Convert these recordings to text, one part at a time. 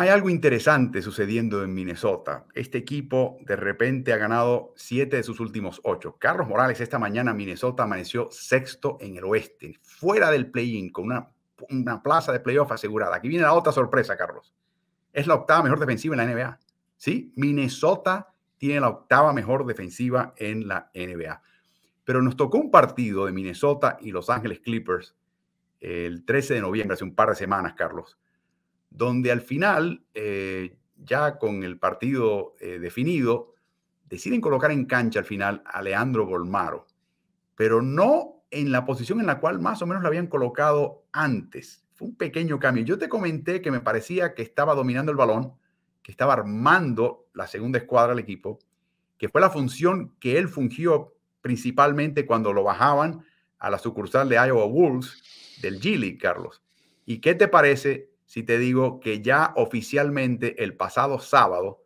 Hay algo interesante sucediendo en Minnesota. Este equipo de repente ha ganado siete de sus últimos ocho. Carlos Morales, esta mañana Minnesota amaneció sexto en el oeste, fuera del play-in, con una, una, plaza de playoff asegurada. Aquí viene la otra sorpresa, Carlos. Es la octava mejor defensiva en la NBA. ¿Sí? Minnesota tiene la octava mejor defensiva en la NBA. Pero nos tocó un partido de Minnesota y Los Ángeles Clippers el 13 de noviembre, hace un par de semanas, Carlos donde al final, eh, ya con el partido eh, definido, deciden colocar en cancha al final a Leandro Golmaro, pero no en la posición en la cual más o menos lo habían colocado antes. Fue un pequeño cambio. Yo te comenté que me parecía que estaba dominando el balón, que estaba armando la segunda escuadra del equipo, que fue la función que él fungió principalmente cuando lo bajaban a la sucursal de Iowa Wolves del Gili, Carlos. ¿Y qué te parece si te digo que ya oficialmente el pasado sábado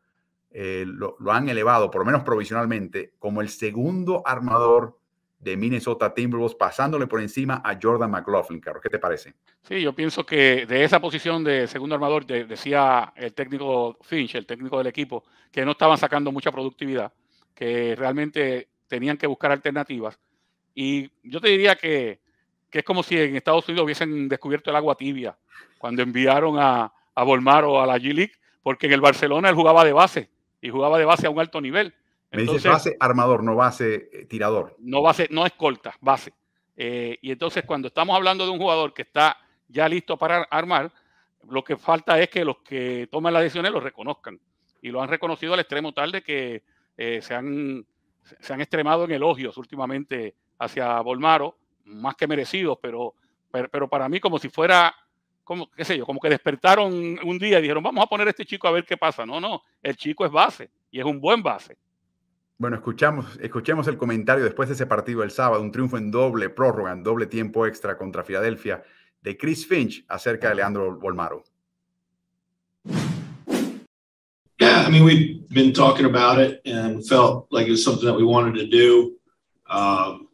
eh, lo, han elevado, por lo menos provisionalmente, como el segundo armador de Minnesota Timberwolves, pasándole por encima a Jordan McLaughlin, claro. ¿Qué te parece? Sí, yo pienso que de esa posición de segundo armador, decía el técnico Finch, el técnico del equipo, que no estaban sacando mucha productividad, que realmente tenían que buscar alternativas. Y yo te diría que que es como si en Estados Unidos hubiesen descubierto el agua tibia cuando enviaron a, a Bolmaro a la G-League, porque en el Barcelona él jugaba de base y jugaba de base a un alto nivel. Entonces, Me dice base armador, no base eh, tirador. No base, no escolta, base. Eh, y entonces cuando estamos hablando de un jugador que está ya listo para armar, lo que falta es que los que toman las decisiones lo reconozcan. Y lo han reconocido al extremo tal de que eh, se, han, se han extremado en elogios últimamente hacia Bolmaro más que merecidos, pero, pero, para mí como si fuera, como, qué sé yo, como que despertaron un día y dijeron, vamos a poner a este chico a ver qué pasa. No, no, el chico es base y es un buen base. Bueno, escuchamos, escuchemos el comentario después de ese partido el sábado, un triunfo en doble prórroga, en doble tiempo extra contra Filadelfia, de Chris Finch acerca de Leandro Bolmaro. Yeah, I mean, we've been talking about it and felt like it was something that we wanted to do. Um,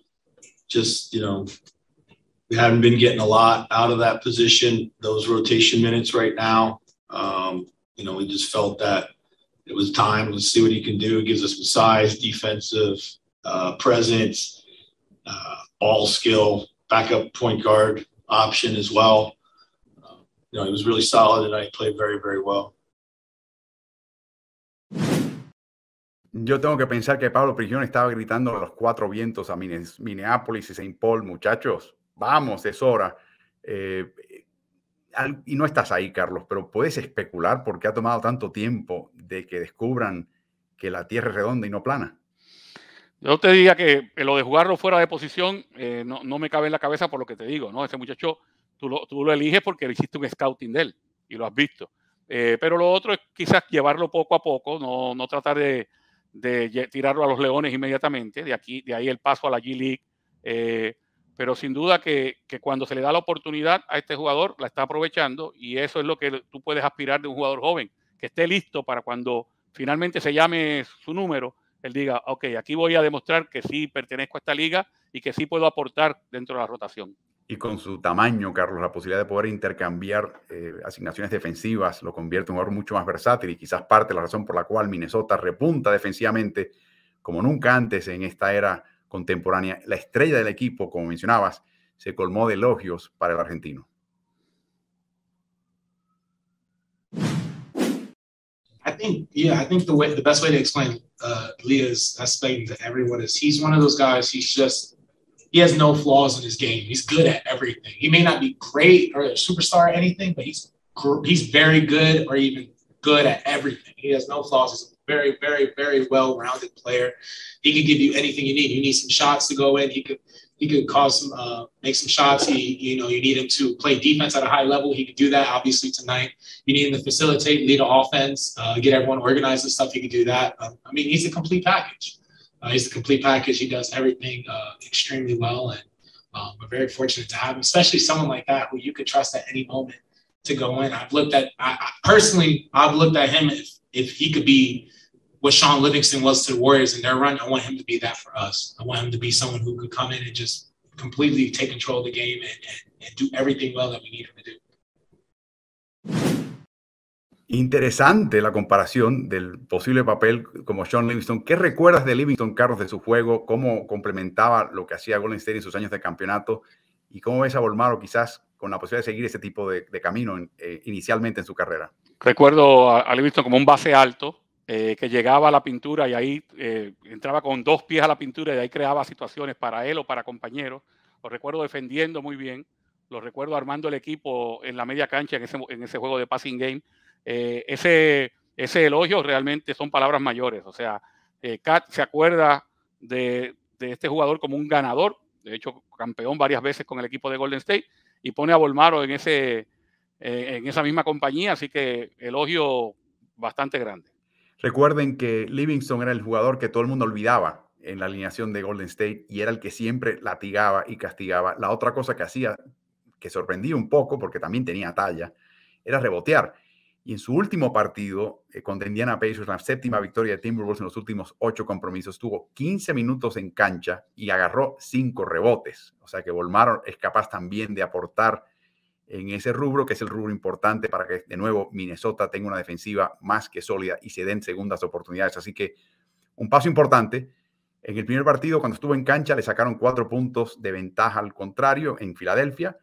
just, you know, we haven't been getting a lot out of that position, those rotation minutes right now. Um, you know, we just felt that it was time. to see what he can do. It gives us some size, defensive uh, presence, uh, ball skill, backup point guard option as well. Uh, you know, he was really solid and I played very, very well. Yo tengo que pensar que Pablo Prigión estaba gritando a los cuatro vientos a Minneapolis y Saint Paul, muchachos, vamos, es hora. Eh, y no estás ahí, Carlos, pero puedes especular por qué ha tomado tanto tiempo de que descubran que la Tierra es redonda y no plana. Yo te diría que lo de jugarlo fuera de posición eh, no, me cabe en la cabeza por lo que te digo, ¿no? Ese muchacho tú lo, eliges porque le hiciste un scouting de él y lo has visto. Eh, pero lo otro es quizás llevarlo poco a poco, no, no tratar de, de tirarlo a los Leones inmediatamente, de, aquí, de ahí el paso a la G League. Eh, pero sin duda que, que, cuando se le da la oportunidad a este jugador, la está aprovechando y eso es lo que tú puedes aspirar de un jugador joven, que esté listo para cuando finalmente se llame su número, él diga, ok, aquí voy a demostrar que sí pertenezco a esta liga y que sí puedo aportar dentro de la rotación y con su tamaño, Carlos, la posibilidad de poder intercambiar eh, asignaciones defensivas lo convierte en un jugador mucho más versátil y quizás parte de la razón por la cual Minnesota repunta defensivamente como nunca antes en esta era contemporánea. La estrella del equipo, como mencionabas, se colmó de elogios para el argentino. I think, yeah, I think the the best way to explain uh, Leah's to everyone is he's one of those guys. He's just he has no flaws in his game. He's good at everything. He may not be great or a superstar or anything, but he's he's very good or even good at everything. He has no flaws. He's a very, very, very well-rounded player. He can give you anything you need. You need some shots to go in. He could he could cause some uh, make some shots. He you know you need him to play defense at a high level. He could do that obviously tonight. You need him to facilitate, lead an offense, uh, get everyone organized and stuff. He could do that. Um, I mean, he's a complete package. Uh, he's the complete package. He does everything uh, extremely well, and um, we're very fortunate to have him, especially someone like that who you could trust at any moment to go in. I've looked at I, I personally, I've looked at him if if he could be what Sean Livingston was to the Warriors in their run. I want him to be that for us. I want him to be someone who could come in and just completely take control of the game and, and, and do everything well that we need him to do. Interesante la comparación del posible papel como Sean Livingston. ¿Qué recuerdas de Livingston, Carlos, de su juego? ¿Cómo complementaba lo que hacía Golden State en sus años de campeonato? ¿Y cómo ves a Bolmaro quizás con la posibilidad de seguir ese tipo de, camino eh, inicialmente en su carrera? Recuerdo a, Livingston como un base alto eh, que llegaba a la pintura y ahí eh, entraba con dos pies a la pintura y ahí creaba situaciones para él o para compañeros. Lo recuerdo defendiendo muy bien. Lo recuerdo armando el equipo en la media cancha en ese, en ese juego de passing game eh, ese, ese elogio realmente son palabras mayores. O sea, eh, Kat se acuerda de, este jugador como un ganador, de hecho, campeón varias veces con el equipo de Golden State, y pone a Volmaro en, ese, eh, en esa misma compañía, así que elogio bastante grande. Recuerden que Livingston era el jugador que todo el mundo olvidaba en la alineación de Golden State y era el que siempre latigaba y castigaba. La otra cosa que hacía, que sorprendía un poco, porque también tenía talla, era rebotear. Y en su último partido eh, contra Indiana Pacers, la séptima victoria de Timberwolves en los últimos ocho compromisos, tuvo 15 minutos en cancha y agarró cinco rebotes. O sea que Volmar es capaz también de aportar en ese rubro, que es el rubro importante para que de nuevo Minnesota tenga una defensiva más que sólida y se den segundas oportunidades. Así que un paso importante. En el primer partido, cuando estuvo en cancha, le sacaron cuatro puntos de ventaja al contrario en Filadelfia.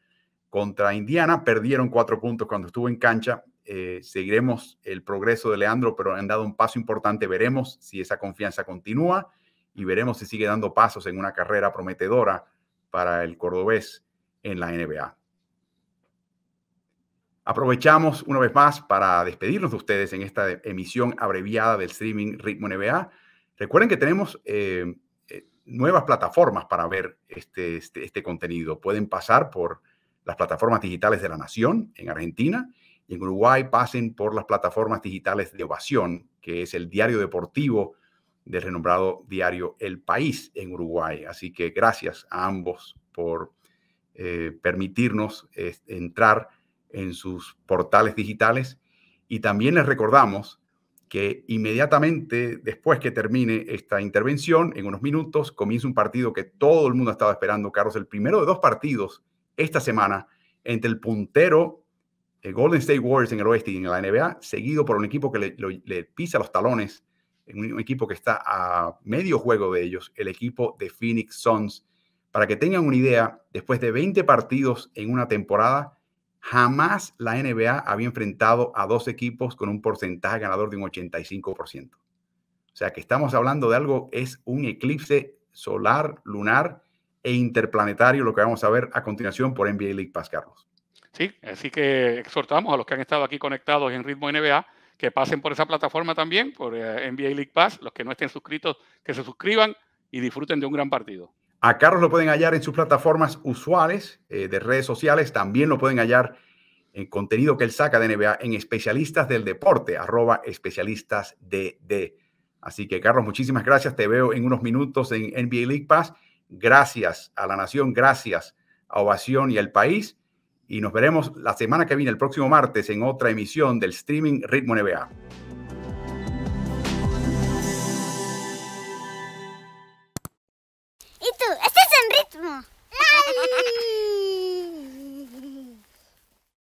Contra Indiana perdieron cuatro puntos cuando estuvo en cancha eh, seguiremos el progreso de Leandro, pero han dado un paso importante. Veremos si esa confianza continúa y veremos si sigue dando pasos en una carrera prometedora para el cordobés en la NBA. Aprovechamos una vez más para despedirnos de ustedes en esta emisión abreviada del streaming Ritmo NBA. Recuerden que tenemos eh, eh, nuevas plataformas para ver este, este, este contenido. Pueden pasar por las plataformas digitales de la Nación en Argentina y en Uruguay pasen por las plataformas digitales de Ovación, que es el diario deportivo del renombrado diario El País en Uruguay. Así que gracias a ambos por eh, permitirnos entrar en sus portales digitales. Y también les recordamos que inmediatamente después que termine esta intervención, en unos minutos, comienza un partido que todo el mundo estaba esperando, Carlos, el primero de dos partidos esta semana entre el puntero eh, Golden State Warriors en el oeste y en la NBA, seguido por un equipo que le, pisa los talones, un, equipo que está a medio juego de ellos, el equipo de Phoenix Suns. Para que tengan una idea, después de 20 partidos en una temporada, jamás la NBA había enfrentado a dos equipos con un porcentaje ganador de un 85%. O sea que estamos hablando de algo, es un eclipse solar, lunar e interplanetario, lo que vamos a ver a continuación por NBA League Pass, Carlos. ¿sí? Así que exhortamos a los que han estado aquí conectados en Ritmo NBA que pasen por esa plataforma también, por eh, NBA League Pass. Los que no estén suscritos, que se suscriban y disfruten de un gran partido. A Carlos lo pueden hallar en sus plataformas usuales eh, de redes sociales. También lo pueden hallar en contenido que él saca de NBA en especialistas del deporte, arroba especialistas de, de. Así que, Carlos, muchísimas gracias. Te veo en unos minutos en NBA League Pass. Gracias a la nación, gracias a Ovación y al país y nos veremos la semana que viene, el próximo martes, en otra emisión del streaming Ritmo NBA.